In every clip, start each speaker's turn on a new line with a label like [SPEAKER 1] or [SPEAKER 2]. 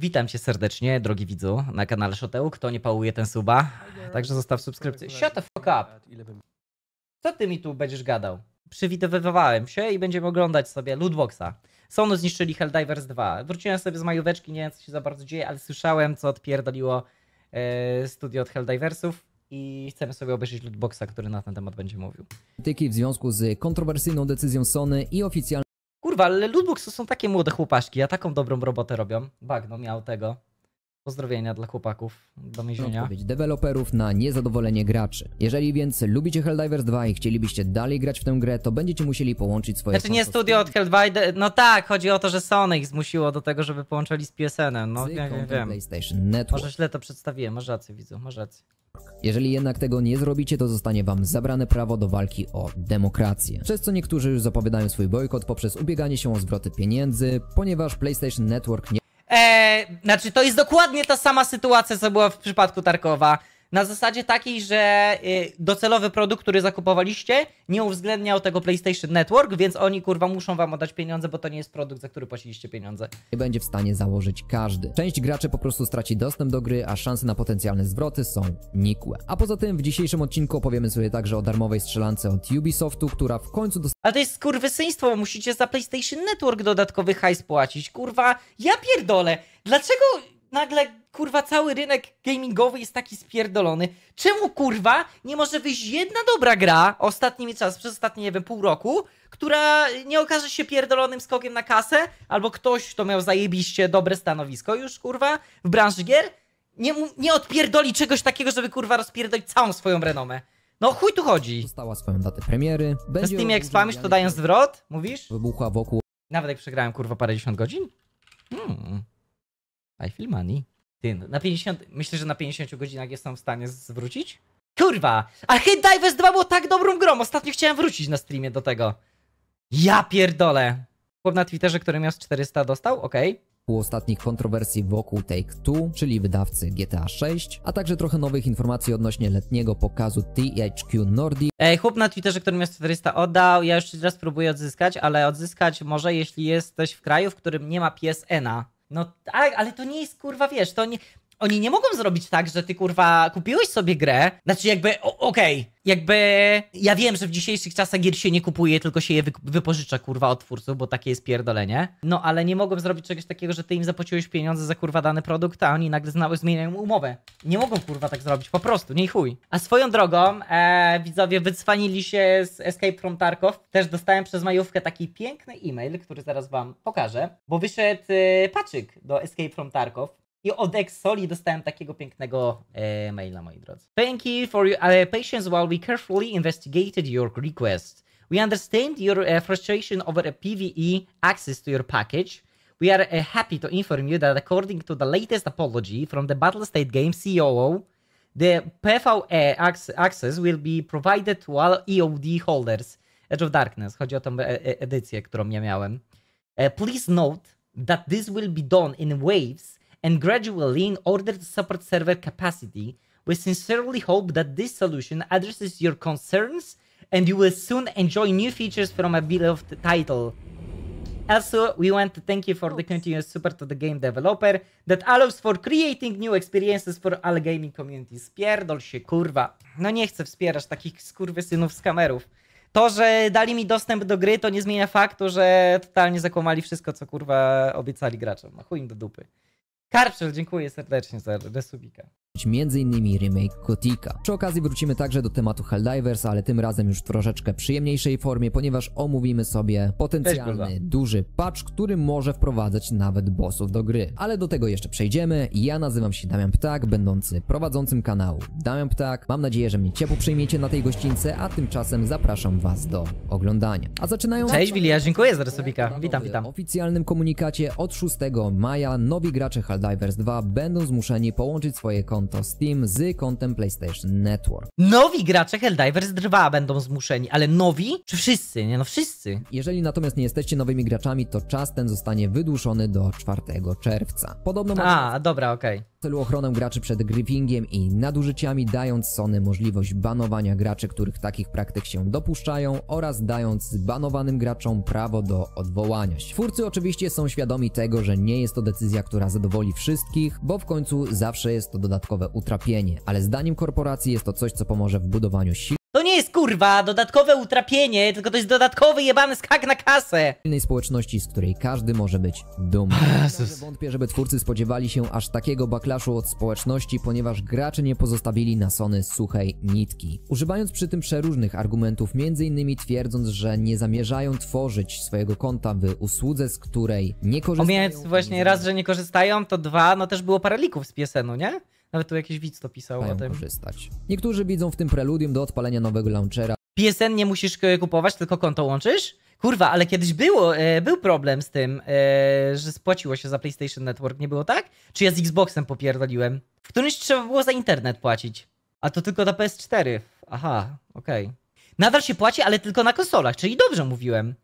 [SPEAKER 1] Witam cię serdecznie, drogi widzu, na kanale Shoteł. Kto nie pałuje ten suba, także zostaw subskrypcję. Shut the fuck up! Co ty mi tu będziesz gadał? Przywitywywałem się i będziemy oglądać sobie Lootboxa. Sony zniszczyli Helldivers 2. Wróciłem sobie z majóweczki, nie wiem co się za bardzo dzieje, ale słyszałem co odpierdoliło e, studio od Helldiversów i chcemy sobie obejrzeć Lootboxa, który na ten temat będzie mówił. ...w związku
[SPEAKER 2] z kontrowersyjną decyzją Sony
[SPEAKER 1] i oficjalną Kurwa, ale Lootbox to są takie młode chłopaszki, a taką dobrą robotę robią. Bagno miał tego. Pozdrowienia dla chłopaków do więzienia. Odpowiedź
[SPEAKER 2] deweloperów na niezadowolenie graczy. Jeżeli więc lubicie Helldivers 2 i chcielibyście dalej grać w tę grę, to będziecie musieli połączyć swoje... Znaczy nie studio
[SPEAKER 1] od Helldivers... No tak, chodzi o to, że Sony ich zmusiło do tego, żeby połączyli z PSN-em. No, z ja, wiem. PlayStation Network. Może źle to przedstawiłem, masz rację widzę, masz rację.
[SPEAKER 2] Jeżeli jednak tego nie zrobicie, to zostanie wam zabrane prawo do walki o demokrację. Przez co niektórzy już zapowiadają swój bojkot poprzez ubieganie się o zwroty pieniędzy, ponieważ PlayStation Network nie...
[SPEAKER 1] Eee, znaczy to jest dokładnie ta sama sytuacja, co była w przypadku Tarkowa. Na zasadzie takiej, że y, docelowy produkt, który zakupowaliście, nie uwzględniał tego PlayStation Network, więc oni kurwa muszą wam oddać pieniądze, bo to nie jest produkt, za który płaciliście pieniądze.
[SPEAKER 2] Nie będzie w stanie założyć każdy. Część graczy po prostu straci dostęp do gry, a szanse na potencjalne zwroty są nikłe. A poza tym w dzisiejszym odcinku opowiemy sobie także o darmowej strzelance od Ubisoftu, która w końcu dostała...
[SPEAKER 1] Ale to jest skurwysyństwo, musicie za PlayStation Network dodatkowy hajs płacić. Kurwa, ja pierdolę. Dlaczego nagle kurwa cały rynek gamingowy jest taki spierdolony. Czemu kurwa nie może wyjść jedna dobra gra ostatnimi czas, przez ostatnie, nie wiem, pół roku, która nie okaże się pierdolonym skokiem na kasę, albo ktoś, kto miał zajebiście dobre stanowisko już kurwa w branży gier, nie, nie odpierdoli czegoś takiego, żeby kurwa rozpierdolić całą swoją renomę. No chuj tu chodzi. Została swoją datę premiery. Będzie tymi jak spamisz, to dają zwrot, mówisz? Wybuchła wokół. Nawet jak przegrałem kurwa parędziesiąt godzin? Hmm. I feel money. Ty, no, na 50, myślę, że na 50 godzinach jestem w stanie zwrócić? Kurwa! A Hit Divers 2 było tak dobrą grą, ostatnio chciałem wrócić na streamie do tego. Ja pierdolę! Chłop na Twitterze, który miał 400 dostał? Okej. Okay
[SPEAKER 2] ostatnich kontrowersji wokół Take-Two, czyli wydawcy GTA 6, a także trochę nowych informacji odnośnie letniego pokazu THQ Nordic.
[SPEAKER 1] Ej, chłop na Twitterze, który miał 400 oddał, ja już raz próbuję odzyskać, ale odzyskać może, jeśli jesteś w kraju, w którym nie ma PSN-a. No, ale to nie jest kurwa, wiesz, to nie, oni nie mogą zrobić tak, że ty kurwa kupiłeś sobie grę, znaczy jakby, okej, okay, jakby ja wiem, że w dzisiejszych czasach gier się nie kupuje, tylko się je wy wypożycza kurwa od twórców, bo takie jest pierdolenie, no ale nie mogą zrobić czegoś takiego, że ty im zapłaciłeś pieniądze za kurwa dany produkt, a oni nagle znały, zmieniają umowę. Nie mogą kurwa tak zrobić, po prostu, nie chuj. A swoją drogą, e, widzowie wycwanili się z Escape from Tarkov, też dostałem przez majówkę taki piękny e-mail, który zaraz wam pokażę, bo wyszedł e, paczyk do Escape from Tarkov, i od Exoli dostałem takiego pięknego e, maila, moi drodzy. Thank you for your uh, patience while we carefully investigated your request. We understand your uh, frustration over a PVE access to your package. We are uh, happy to inform you that according to the latest apology from the Battle State Game COO, e the PVE access will be provided to all EOD holders. Edge of Darkness, chodzi o tą edycję, którą ja miałem. Uh, please note that this will be done in waves and gradually in order to support server capacity. We sincerely hope that this solution addresses your concerns and you will soon enjoy new features from a beloved title. Also, we want to thank you for the continuous support to the game developer that allows for creating new experiences for all gaming communities. Pierdol się, kurwa. No nie chcę wspierać takich skurwysynów z kamerów. To, że dali mi dostęp do gry, to nie zmienia faktu, że totalnie zakłamali wszystko, co kurwa obiecali graczom. No chuj im do dupy. Karpszel, dziękuję serdecznie za resubika
[SPEAKER 2] m.in. remake Kotika. Przy okazji wrócimy także do tematu Helldivers, ale tym razem już w troszeczkę przyjemniejszej formie, ponieważ omówimy sobie potencjalny duży patch, który może wprowadzać nawet bossów do gry. Ale do tego jeszcze przejdziemy. Ja nazywam się Damian Ptak, będący prowadzącym kanału Damian Ptak. Mam nadzieję, że mnie ciepło przyjmiecie na tej gościńce, a tymczasem zapraszam was do oglądania. A zaczynają... Cześć
[SPEAKER 1] Wilia, dziękuję za resubika. Witam, witam. W
[SPEAKER 2] oficjalnym komunikacie od 6 maja nowi gracze Helldivers 2 będą zmuszeni połączyć swoje konta konto Steam z kontem PlayStation Network.
[SPEAKER 1] Nowi gracze Helldivers 2 będą zmuszeni, ale nowi? Czy wszyscy? Nie no, wszyscy. Jeżeli
[SPEAKER 2] natomiast nie jesteście nowymi graczami, to czas ten zostanie wydłużony do 4 czerwca.
[SPEAKER 1] Podobno A, dobra, okej. Okay
[SPEAKER 2] celu ochronę graczy przed griefingiem i nadużyciami, dając Sony możliwość banowania graczy, których takich praktyk się dopuszczają oraz dając banowanym graczom prawo do odwołania się. Twórcy oczywiście są świadomi tego, że nie jest to decyzja, która zadowoli wszystkich, bo w końcu zawsze jest to dodatkowe utrapienie, ale zdaniem korporacji jest to coś, co pomoże w budowaniu sił
[SPEAKER 1] jest kurwa dodatkowe utrapienie, tylko to jest dodatkowy jebany skak na kasę.
[SPEAKER 2] Innej społeczności, z której każdy może być dumny. Jezus. Wątpię, żeby twórcy spodziewali się aż takiego backlashu od społeczności, ponieważ gracze nie pozostawili na Sony suchej nitki. Używając przy tym przeróżnych argumentów, m.in. twierdząc, że nie zamierzają tworzyć swojego konta w usłudze, z której nie korzystają. Pomijając
[SPEAKER 1] właśnie raz, że nie korzystają, to dwa, no też było paralików z piesenu, nie? Nawet tu jakiś widz to pisał o tym. korzystać. Niektórzy widzą w
[SPEAKER 2] tym preludium do odpalenia nowego launchera.
[SPEAKER 1] PSN nie musisz e, kupować, tylko konto łączysz? Kurwa, ale kiedyś było, e, był problem z tym, e, że spłaciło się za PlayStation Network, nie było tak? Czy ja z Xboxem popierdoliłem? W którymś trzeba było za internet płacić. A to tylko na PS4. Aha, okej. Okay. Nadal się płaci, ale tylko na konsolach, czyli dobrze mówiłem.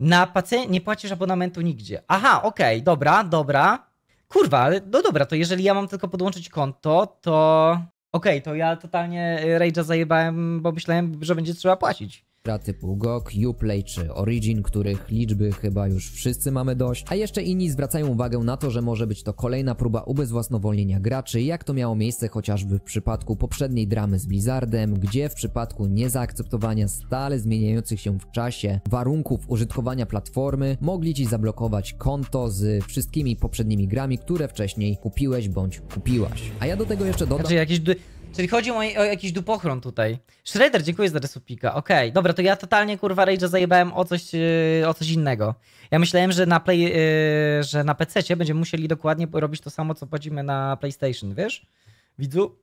[SPEAKER 1] Na PC nie płacisz abonamentu nigdzie. Aha, okej, okay, dobra, dobra. Kurwa, ale no dobra, to jeżeli ja mam tylko podłączyć konto, to okej, okay, to ja totalnie y, Rage'a zajebałem, bo myślałem, że będzie trzeba płacić
[SPEAKER 2] gra typu GOG, Uplay czy Origin, których liczby chyba już wszyscy mamy dość, a jeszcze inni zwracają uwagę na to, że może być to kolejna próba ubezwłasnowolnienia graczy, jak to miało miejsce chociażby w przypadku poprzedniej dramy z Blizzardem, gdzie w przypadku niezaakceptowania stale zmieniających się w czasie warunków użytkowania platformy mogli ci zablokować konto z wszystkimi poprzednimi grami, które wcześniej kupiłeś bądź kupiłaś.
[SPEAKER 1] A ja do tego jeszcze dodam... Znaczy, jakieś Czyli chodzi o, o jakiś dupochron tutaj. Shredder, dziękuję za resupika. Okej, okay. dobra, to ja totalnie kurwa Rage'a zajebałem o coś, yy, o coś innego. Ja myślałem, że na play, yy, że na PC będziemy musieli dokładnie robić to samo, co płacimy na PlayStation, wiesz? Widzu?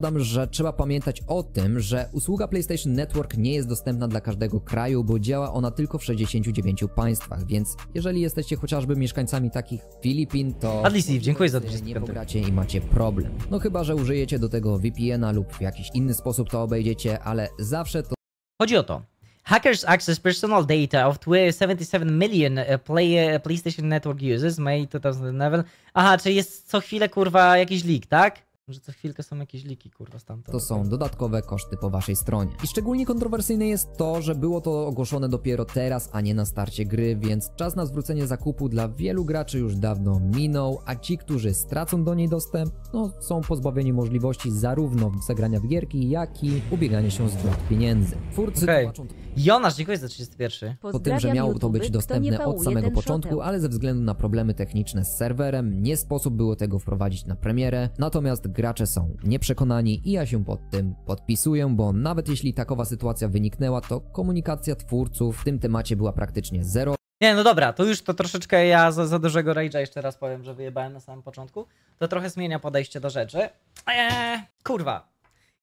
[SPEAKER 1] Dodam, że trzeba pamiętać o tym,
[SPEAKER 2] że usługa PlayStation Network nie jest dostępna dla każdego kraju, bo działa ona tylko w 69 państwach, więc jeżeli jesteście chociażby mieszkańcami takich Filipin, to...
[SPEAKER 1] Adlisif, dziękuję za to.
[SPEAKER 2] Nie pogracie i macie problem. No chyba, że użyjecie do tego VPN-a lub w jakiś inny sposób to
[SPEAKER 1] obejdziecie, ale zawsze to... Chodzi o to, Hackers access personal data of 77 million e, play, e, PlayStation Network users May 2011. Aha, czyli jest co chwilę kurwa jakiś leak, tak? że co chwilkę są jakieś liki, kurwa, stamtąd. To
[SPEAKER 2] są dodatkowe koszty po waszej stronie. I szczególnie kontrowersyjne jest to, że było to ogłoszone dopiero teraz, a nie na starcie gry, więc czas na zwrócenie zakupu dla wielu graczy już dawno minął, a ci, którzy stracą do niej dostęp, no są pozbawieni możliwości zarówno zagrania w gierki, jak i ubiegania się z zwrot pieniędzy.
[SPEAKER 1] Twórcy okay. tłumaczą... Jonasz, dziękuję za 31. Po tym, że miało to być dostępne od samego początku, ale
[SPEAKER 2] ze względu na problemy techniczne z serwerem, nie sposób było tego wprowadzić na premierę, natomiast gracze są nieprzekonani i ja się pod tym podpisuję, bo nawet jeśli takowa sytuacja wyniknęła, to komunikacja twórców w tym temacie była praktycznie
[SPEAKER 1] zero. Nie, no dobra, to już to troszeczkę ja za, za dużego rage'a jeszcze raz powiem, że wyjebałem na samym początku. To trochę zmienia podejście do rzeczy. Eee, kurwa,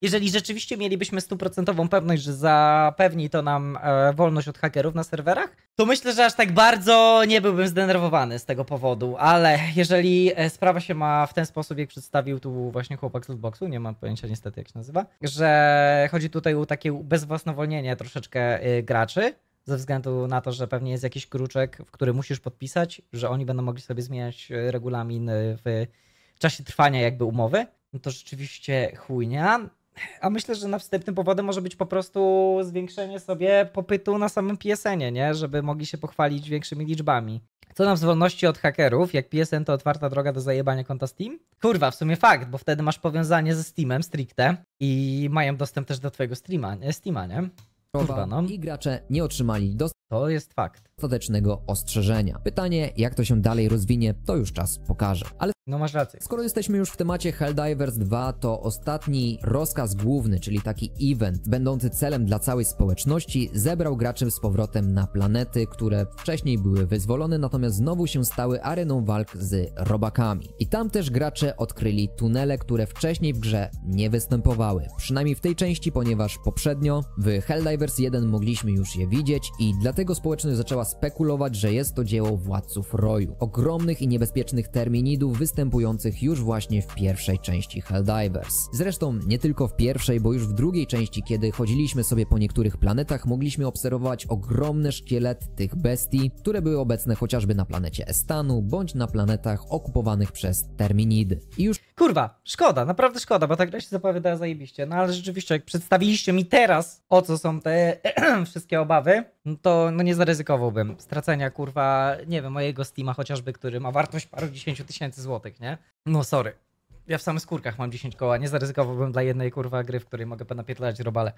[SPEAKER 1] jeżeli rzeczywiście mielibyśmy stuprocentową pewność, że zapewni to nam e, wolność od hakerów na serwerach, to myślę, że aż tak bardzo nie byłbym zdenerwowany z tego powodu, ale jeżeli e, sprawa się ma w ten sposób, jak przedstawił tu właśnie chłopak z lootboxu, nie mam pojęcia niestety jak się nazywa, że chodzi tutaj o takie bezwłasnowolnienie troszeczkę e, graczy, ze względu na to, że pewnie jest jakiś kruczek, w który musisz podpisać, że oni będą mogli sobie zmieniać regulamin w czasie trwania jakby umowy, no to rzeczywiście chujnia. A myślę, że na wstępnym powodem może być po prostu zwiększenie sobie popytu na samym PSN-ie, nie? Żeby mogli się pochwalić większymi liczbami. Co nam z wolności od hakerów, jak PSN to otwarta droga do zajebania konta Steam? Kurwa, w sumie fakt, bo wtedy masz powiązanie ze Steamem stricte i mają dostęp też do twojego streama, nie? Steama, nie?
[SPEAKER 2] Kurwa, no. I gracze nie otrzymali dostępu. To jest fakt. Ostatecznego ostrzeżenia. Pytanie, jak to się dalej rozwinie, to już czas pokaże.
[SPEAKER 1] Ale no masz rację.
[SPEAKER 2] Skoro jesteśmy już w temacie Helldivers 2, to ostatni rozkaz główny, czyli taki event, będący celem dla całej społeczności, zebrał graczy z powrotem na planety, które wcześniej były wyzwolone, natomiast znowu się stały areną walk z robakami. I tam też gracze odkryli tunele, które wcześniej w grze nie występowały. Przynajmniej w tej części, ponieważ poprzednio w Helldivers 1 mogliśmy już je widzieć i dlatego Dlatego społeczność zaczęła spekulować, że jest to dzieło władców roju, ogromnych i niebezpiecznych terminidów występujących już właśnie w pierwszej części Helldivers. Zresztą nie tylko w pierwszej, bo już w drugiej części, kiedy chodziliśmy sobie po niektórych planetach, mogliśmy obserwować ogromne szkielet tych bestii, które były obecne chociażby na planecie Estanu bądź na planetach okupowanych przez terminidy.
[SPEAKER 1] I już Kurwa, szkoda, naprawdę szkoda, bo ta gra się zapowiada zajebiście. No ale rzeczywiście, jak przedstawiliście mi teraz, o co są te wszystkie obawy, no to no nie zaryzykowałbym stracenia, kurwa, nie wiem, mojego Steama chociażby, który ma wartość paru dziesięciu tysięcy złotych, nie? No sorry. Ja w samych skórkach mam 10 koła, nie zaryzykowałbym dla jednej kurwa gry, w której mogę napietlać robale.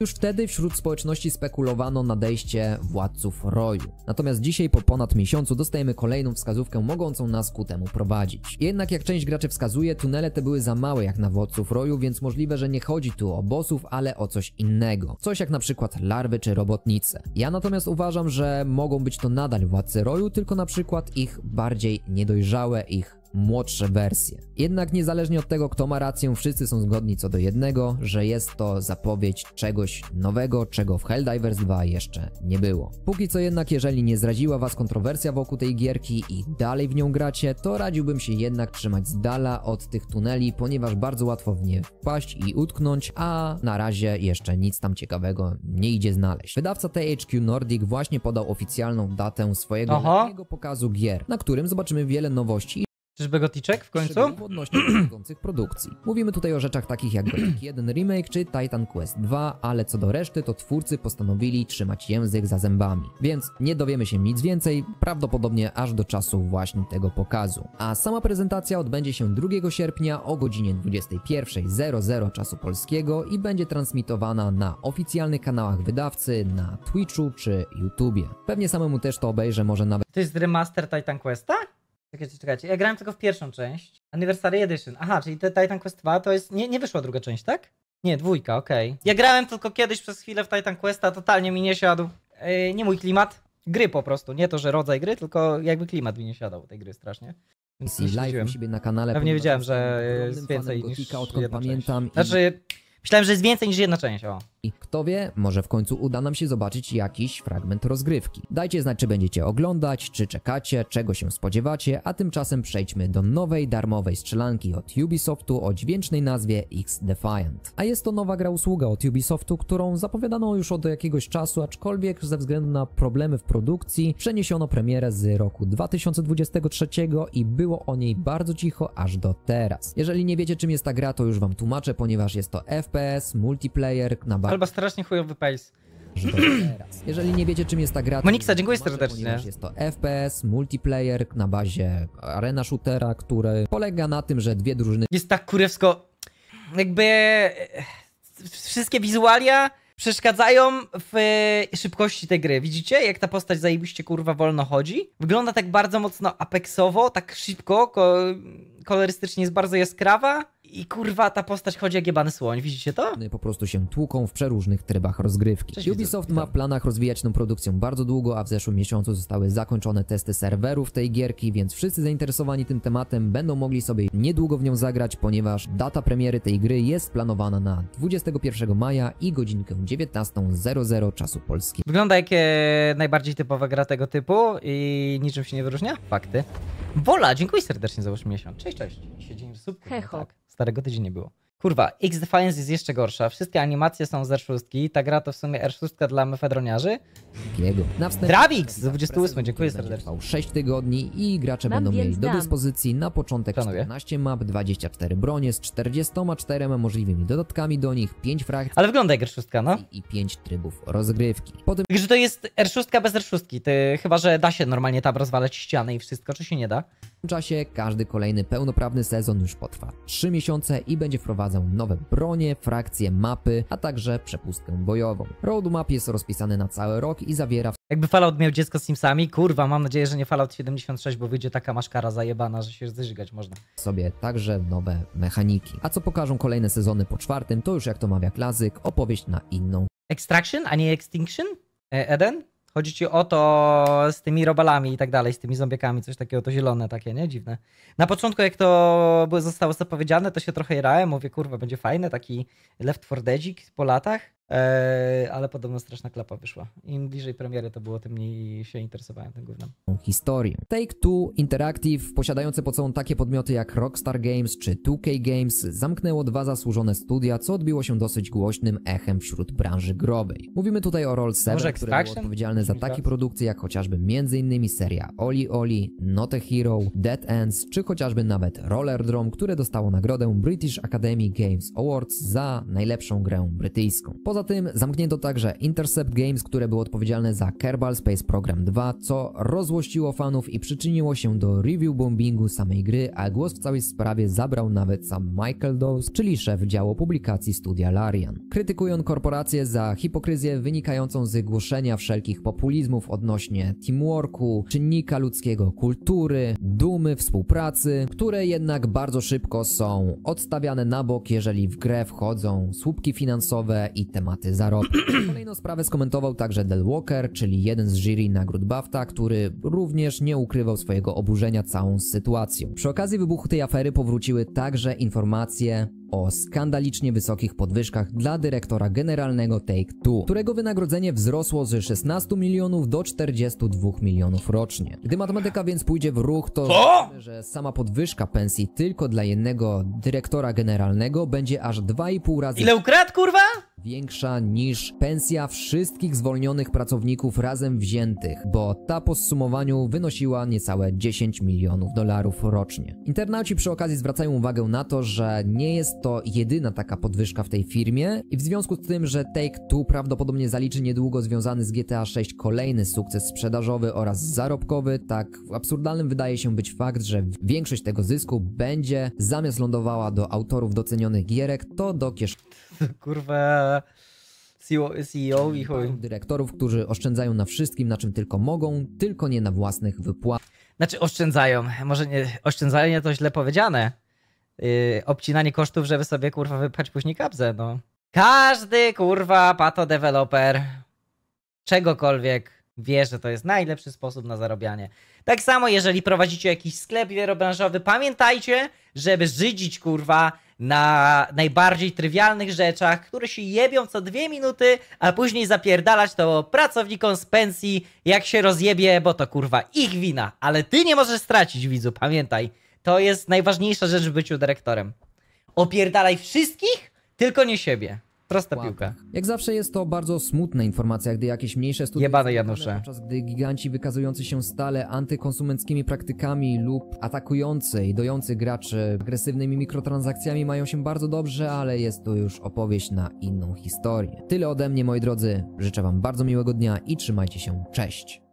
[SPEAKER 2] Już wtedy wśród społeczności spekulowano nadejście władców roju. Natomiast dzisiaj po ponad miesiącu dostajemy kolejną wskazówkę mogącą nas ku temu prowadzić. Jednak jak część graczy wskazuje, tunele te były za małe jak na władców roju, więc możliwe, że nie chodzi tu o bossów, ale o coś innego. Coś jak na przykład larwy czy robotnice. Ja natomiast uważam, że mogą być to nadal władcy roju, tylko na przykład ich bardziej niedojrzałe, ich młodsze wersje. Jednak niezależnie od tego, kto ma rację, wszyscy są zgodni co do jednego, że jest to zapowiedź czegoś nowego, czego w Helldivers 2 jeszcze nie było. Póki co jednak, jeżeli nie zraziła was kontrowersja wokół tej gierki i dalej w nią gracie, to radziłbym się jednak trzymać z dala od tych tuneli, ponieważ bardzo łatwo w nie wpaść i utknąć, a na razie jeszcze nic tam ciekawego nie idzie znaleźć. Wydawca THQ Nordic właśnie podał oficjalną datę swojego pokazu gier, na którym zobaczymy wiele nowości
[SPEAKER 1] Czyżby goticzek w końcu? Płodności
[SPEAKER 2] produkcji. Mówimy tutaj o rzeczach takich jak Gothic 1 Remake czy Titan Quest 2, ale co do reszty to twórcy postanowili trzymać język za zębami. Więc nie dowiemy się nic więcej, prawdopodobnie aż do czasu właśnie tego pokazu. A sama prezentacja odbędzie się 2 sierpnia o godzinie 21.00 czasu polskiego i będzie transmitowana na oficjalnych kanałach wydawcy, na Twitchu czy YouTubie. Pewnie samemu też to obejrzę może nawet...
[SPEAKER 1] To jest remaster Titan Questa? Czekajcie, czekajcie. Ja grałem tylko w pierwszą część. Anniversary Edition. Aha, czyli te Titan Quest 2 to jest... Nie, nie wyszła druga część, tak? Nie, dwójka, okej. Okay. Ja grałem tylko kiedyś przez chwilę w Titan Questa, totalnie mi nie siadł. Yy, nie mój klimat. Gry po prostu. Nie to, że rodzaj gry, tylko jakby klimat mi nie siadał tej gry strasznie.
[SPEAKER 2] Więc nie live u siebie na kanale. Pewnie wiedziałem, że jest więcej niż odkąd jedna pamiętam. Część.
[SPEAKER 1] Znaczy, myślałem, że jest więcej niż jedna część, o.
[SPEAKER 2] Kto wie, może w końcu uda nam się zobaczyć jakiś fragment rozgrywki. Dajcie znać, czy będziecie oglądać, czy czekacie, czego się spodziewacie, a tymczasem przejdźmy do nowej darmowej strzelanki od Ubisoftu o dźwięcznej nazwie X Defiant. A jest to nowa gra usługa od Ubisoftu, którą zapowiadano już od jakiegoś czasu, aczkolwiek ze względu na problemy w produkcji przeniesiono premierę z roku 2023 i było o niej bardzo cicho aż do teraz. Jeżeli nie wiecie czym jest ta gra, to już wam tłumaczę, ponieważ jest to FPS, multiplayer na bardzo albo
[SPEAKER 1] strasznie chujowy pace. Jeżeli nie wiecie czym jest ta gra, Moniksa, dziękuję serdecznie. Jest to
[SPEAKER 2] FPS, multiplayer na bazie arena shootera, który polega na tym, że dwie drużyny... Jest
[SPEAKER 1] tak kurewsko... Jakby... E, wszystkie wizualia przeszkadzają w e, szybkości tej gry. Widzicie, jak ta postać zajebiście kurwa wolno chodzi? Wygląda tak bardzo mocno apexowo, tak szybko, ko kolorystycznie jest bardzo jaskrawa. I kurwa, ta postać chodzi jak jebany słoń, widzicie to?
[SPEAKER 2] Po prostu się tłuką w przeróżnych trybach rozgrywki. Cześć, Ubisoft widzę. ma w tak. planach rozwijać tę produkcję bardzo długo, a w zeszłym miesiącu zostały zakończone testy serwerów tej gierki, więc wszyscy zainteresowani tym tematem będą mogli sobie niedługo w nią zagrać, ponieważ data premiery tej gry jest planowana na 21 maja i godzinkę 19.00 czasu Polski.
[SPEAKER 1] Wygląda jak e, najbardziej typowa gra tego typu i niczym się nie wyróżnia? Fakty. Wola, dziękuję serdecznie za 8 miesiąc. Cześć, cześć. Siedzimy w subku. Hecho. No tak, starego tydzień nie było. Kurwa, X Defiance jest jeszcze gorsza. Wszystkie animacje są z R6. Ta gra to w sumie R6 dla mefedroniarzy. Jego. Drawix z 28, dziękuję serdecznie. 6 tygodni i gracze Mam będą mieli do dyspozycji na początek Szanuję. 14
[SPEAKER 2] map, 24 bronie z 44 możliwymi dodatkami do nich, 5 frakcji. Ale wygląda jak
[SPEAKER 1] R6, no? I 5 trybów rozgrywki. Potem... to jest R6 bez R6, ty, chyba że da się normalnie tam rozwalać ściany i wszystko, czy się nie da? tym czasie każdy kolejny pełnoprawny
[SPEAKER 2] sezon już potrwa 3 miesiące i będzie wprowadzał nowe bronie, frakcje, mapy, a także przepustkę bojową. Roadmap jest rozpisany na cały rok i zawiera...
[SPEAKER 1] Jakby Fallout miał dziecko z Simsami, kurwa, mam nadzieję, że nie Fallout 76, bo wyjdzie taka maszkara zajebana, że się zżygać można.
[SPEAKER 2] ...sobie także nowe mechaniki. A co pokażą kolejne sezony po czwartym, to już jak to mawia klasyk, opowieść na inną.
[SPEAKER 1] Extraction, a nie Extinction? E, Eden? Chodzi ci o to z tymi robalami i tak dalej, z tymi zombiekami, coś takiego, to zielone takie, nie? Dziwne. Na początku, jak to zostało zapowiedziane, to się trochę jerałem, mówię, kurwa, będzie fajne, taki Left 4 Deadzik po latach. E, ale podobno straszna klapa wyszła. Im bliżej premiery to było, tym mniej się interesowałem tym głównym.
[SPEAKER 2] Historię. Take-Two Interactive, posiadające pod sobą takie podmioty jak Rockstar Games czy 2K Games, zamknęło dwa zasłużone studia, co odbiło się dosyć głośnym echem wśród branży growej. Mówimy tutaj o Roll 7, które było odpowiedzialne za takie tak. produkcje jak chociażby m.in. seria Oli Oli, Not a Hero, Dead Ends, czy chociażby nawet Roller Drum, które dostało nagrodę British Academy Games Awards za najlepszą grę brytyjską. Poza Poza tym zamknięto także Intercept Games, które było odpowiedzialne za Kerbal Space Program 2, co rozłościło fanów i przyczyniło się do review bombingu samej gry, a głos w całej sprawie zabrał nawet sam Michael Dawes, czyli szef działu publikacji studia Larian. krytykując korporację za hipokryzję wynikającą z głoszenia wszelkich populizmów odnośnie teamworku, czynnika ludzkiego, kultury, dumy, współpracy, które jednak bardzo szybko są odstawiane na bok, jeżeli w grę wchodzą słupki finansowe i tematy tematy zarobków. Kolejną sprawę skomentował także Del Walker, czyli jeden z jury nagród BAFTA, który również nie ukrywał swojego oburzenia całą sytuacją. Przy okazji wybuchu tej afery powróciły także informacje o skandalicznie wysokich podwyżkach dla dyrektora generalnego Take Two, którego wynagrodzenie wzrosło z 16 milionów do 42 milionów rocznie. Gdy matematyka więc pójdzie w ruch, to myślę, że sama podwyżka pensji tylko dla jednego dyrektora generalnego będzie aż 2,5 razy... Ile ukradł, kurwa? większa niż pensja wszystkich zwolnionych pracowników razem wziętych, bo ta po zsumowaniu wynosiła niecałe 10 milionów dolarów rocznie. Internauci przy okazji zwracają uwagę na to, że nie jest to jedyna taka podwyżka w tej firmie i w związku z tym, że Take-Two prawdopodobnie zaliczy niedługo związany z GTA 6 kolejny sukces sprzedażowy oraz zarobkowy, tak absurdalnym wydaje się być fakt, że większość tego zysku będzie zamiast lądowała do autorów docenionych gierek, to do kieszeni
[SPEAKER 1] kurwa
[SPEAKER 2] CEO, CEO i chuj. Dyrektorów, którzy oszczędzają na wszystkim, na czym tylko mogą, tylko
[SPEAKER 1] nie na własnych wypłatach. Znaczy oszczędzają, może nie, oszczędzanie to źle powiedziane. Yy, obcinanie kosztów, żeby sobie kurwa wypchać później kapsę, no. Każdy kurwa pato deweloper czegokolwiek wie, że to jest najlepszy sposób na zarabianie. Tak samo jeżeli prowadzicie jakiś sklep wielobranżowy, pamiętajcie, żeby żydzić kurwa na najbardziej trywialnych rzeczach, które się jebią co dwie minuty, a później zapierdalać to pracownikom z pensji, jak się rozjebie, bo to kurwa ich wina. Ale ty nie możesz stracić widzu, pamiętaj. To jest najważniejsza rzecz w byciu dyrektorem. Opierdalaj wszystkich, tylko nie siebie. Prosta piłka.
[SPEAKER 2] Jak zawsze jest to bardzo smutna informacja, gdy jakieś mniejsze studia... Jebane Janusze. Podczas gdy giganci wykazujący się stale antykonsumenckimi praktykami lub atakujący i dojący graczy agresywnymi mikrotransakcjami mają się bardzo dobrze, ale jest to już opowieść na inną historię. Tyle ode mnie, moi drodzy. Życzę wam bardzo miłego dnia i trzymajcie się. Cześć!